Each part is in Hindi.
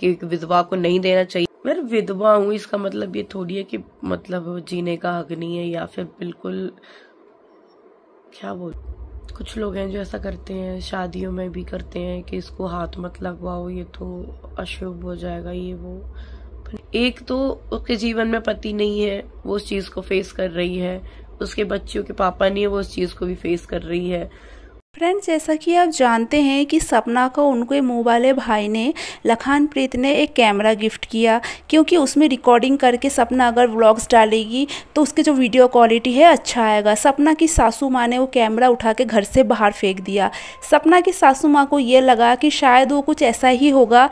कि विधवा को नहीं देना चाहिए मैं विधवा हूँ इसका मतलब ये थोड़ी है कि मतलब जीने का हक नहीं है या फिर बिल्कुल क्या बोल कुछ लोग हैं जो ऐसा करते हैं शादियों में भी करते हैं कि इसको हाथ मत लगवाओ ये तो अशुभ हो जाएगा ये वो एक तो उसके जीवन में पति नहीं है वो उस चीज को फेस कर रही है उसके बच्चियों के पापा नहीं है वो उस चीज को भी फेस कर रही है फ्रेंड्स जैसा कि आप जानते हैं कि सपना को उनके मुँह वाले भाई ने लखान प्रीत ने एक कैमरा गिफ्ट किया क्योंकि उसमें रिकॉर्डिंग करके सपना अगर व्लॉग्स डालेगी तो उसके जो वीडियो क्वालिटी है अच्छा आएगा सपना की सासू माँ ने वो कैमरा उठा के घर से बाहर फेंक दिया सपना की सासू माँ को ये लगा कि शायद वो कुछ ऐसा ही होगा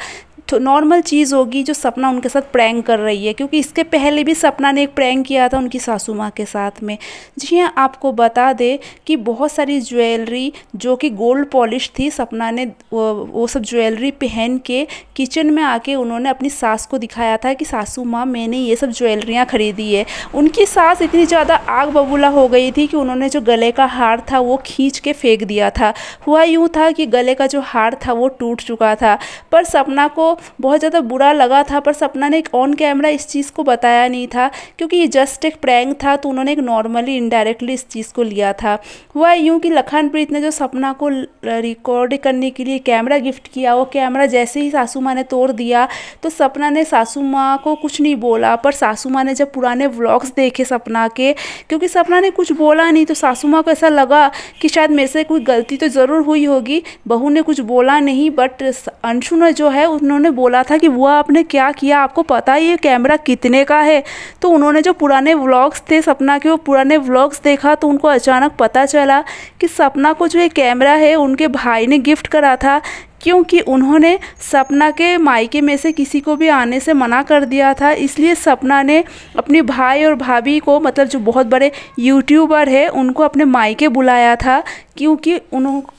नॉर्मल तो चीज़ होगी जो सपना उनके साथ प्रैंक कर रही है क्योंकि इसके पहले भी सपना ने एक प्रैंक किया था उनकी सासू माँ के साथ में जी हाँ आपको बता दे कि बहुत सारी ज्वेलरी जो कि गोल्ड पॉलिश थी सपना ने वो, वो सब ज्वेलरी पहन के किचन में आके उन्होंने अपनी सास को दिखाया था कि सासू माँ मैंने ये सब ज्वेलरियाँ खरीदी है उनकी सास इतनी ज़्यादा आग बबूला हो गई थी कि उन्होंने जो गले का हार था वो खींच के फेंक दिया था हुआ यूँ था कि गले का जो हार था वो टूट चुका था पर सपना को बहुत ज़्यादा बुरा लगा था पर सपना ने एक ऑन कैमरा इस चीज़ को बताया नहीं था क्योंकि ये जस्ट एक प्रैंक था तो उन्होंने एक नॉर्मली इनडायरेक्टली इस चीज़ को लिया था हुआ यूँ कि लखनप्रीत ने जो सपना को रिकॉर्ड करने के लिए कैमरा गिफ्ट किया वो कैमरा जैसे ही सासू माँ ने तोड़ दिया तो सपना ने सासू माँ को कुछ नहीं बोला पर सासू माँ ने जब पुराने व्लॉग्स देखे सपना के क्योंकि सपना ने कुछ बोला नहीं तो सासू माँ को ऐसा लगा कि शायद मेरे से कोई गलती तो ज़रूर हुई होगी बहू ने कुछ बोला नहीं बट अंशु ने जो है उन्होंने आपने बोला था कि वो आपने क्या किया आपको पता है ये कैमरा कितने का है तो उन्होंने जो पुराने व्लॉग्स थे सपना के वो पुराने व्लॉग्स देखा तो उनको अचानक पता चला कि सपना को जो ये कैमरा है उनके भाई ने गिफ्ट करा था क्योंकि उन्होंने सपना के मायके में से किसी को भी आने से मना कर दिया था इसलिए सपना ने अपने भाई और भाभी को मतलब जो बहुत बड़े यूट्यूबर है उनको अपने मायके बुलाया था क्योंकि उन्हों